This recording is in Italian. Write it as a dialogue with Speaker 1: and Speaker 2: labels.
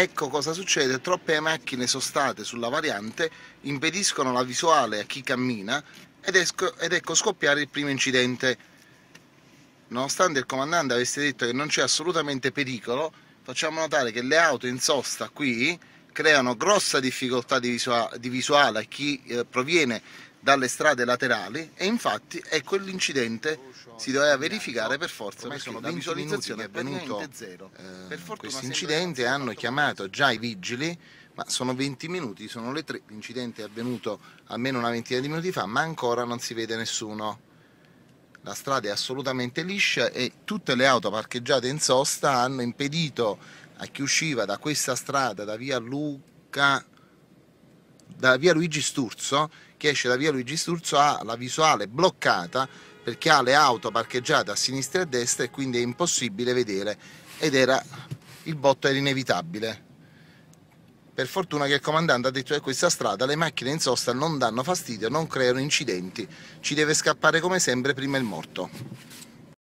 Speaker 1: Ecco cosa succede, troppe macchine sostate sulla variante impediscono la visuale a chi cammina ed, esco, ed ecco scoppiare il primo incidente. Nonostante il comandante avesse detto che non c'è assolutamente pericolo, facciamo notare che le auto in sosta qui creano grossa difficoltà di, visuale a chi eh, proviene dalle strade laterali e infatti ecco l'incidente si doveva verificare per forza perché la visualizzazione è avvenuto
Speaker 2: zero. Eh, questo incidente
Speaker 1: hanno chiamato già i vigili ma sono 20 minuti, sono le 3, l'incidente è avvenuto almeno una ventina di minuti fa ma ancora non si vede nessuno la strada è assolutamente liscia e tutte le auto parcheggiate in sosta hanno impedito a chi usciva da questa strada, da via Luca, da via Luigi Sturzo, che esce da via Luigi Sturzo ha la visuale bloccata perché ha le auto parcheggiate a sinistra e a destra e quindi è impossibile vedere ed era il botto era inevitabile. Per fortuna che il comandante ha detto che questa strada le macchine in sosta non danno fastidio, non creano incidenti, ci deve scappare come sempre prima il morto.